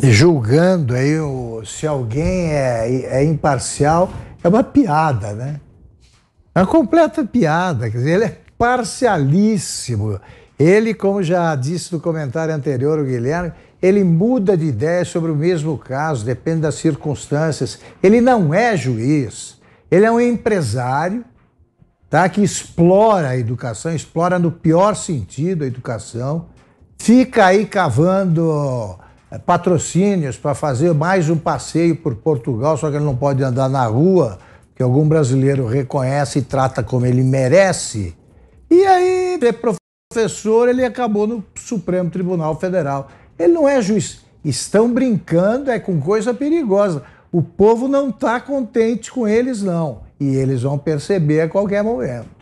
julgando aí o, se alguém é, é imparcial é uma piada, né? É uma completa piada. Quer dizer, ele é parcialíssimo. Ele, como já disse no comentário anterior o Guilherme, ele muda de ideia sobre o mesmo caso, depende das circunstâncias. Ele não é juiz, ele é um empresário tá, que explora a educação, explora no pior sentido a educação fica aí cavando é, patrocínios para fazer mais um passeio por Portugal, só que ele não pode andar na rua, que algum brasileiro reconhece e trata como ele merece. E aí, é professor, ele acabou no Supremo Tribunal Federal. Ele não é juiz. Estão brincando, é com coisa perigosa. O povo não está contente com eles, não. E eles vão perceber a qualquer momento.